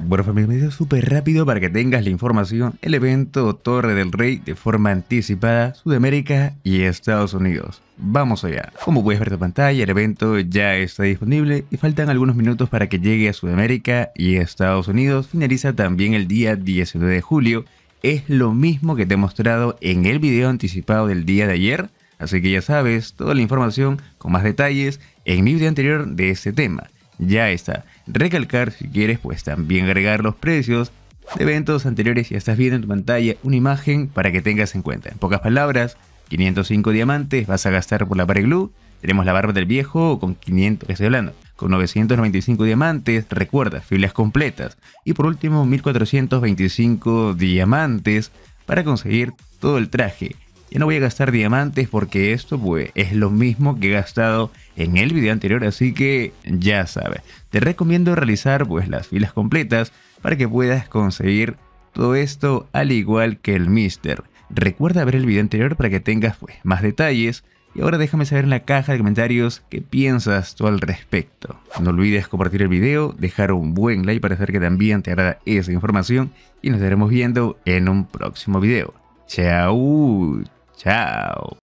Bueno familia, me súper rápido para que tengas la información. El evento Torre del Rey de forma anticipada, Sudamérica y Estados Unidos. Vamos allá. Como puedes ver en pantalla, el evento ya está disponible y faltan algunos minutos para que llegue a Sudamérica y Estados Unidos. Finaliza también el día 19 de julio. Es lo mismo que te he mostrado en el video anticipado del día de ayer. Así que ya sabes, toda la información con más detalles en mi video anterior de este tema. Ya está. Recalcar si quieres, pues también agregar los precios de eventos anteriores ya estás viendo en tu pantalla una imagen para que tengas en cuenta. En pocas palabras, 505 diamantes vas a gastar por la pared Tenemos la barba del viejo con 500, estoy hablando, con 995 diamantes, recuerda, filas completas. Y por último, 1425 diamantes para conseguir todo el traje. Ya no voy a gastar diamantes porque esto pues, es lo mismo que he gastado en el video anterior, así que ya sabes. Te recomiendo realizar pues, las filas completas para que puedas conseguir todo esto al igual que el Mister. Recuerda ver el video anterior para que tengas pues, más detalles. Y ahora déjame saber en la caja de comentarios qué piensas tú al respecto. No olvides compartir el video, dejar un buen like para hacer que también te agrada esa información y nos estaremos viendo en un próximo video. Chao. Tchau.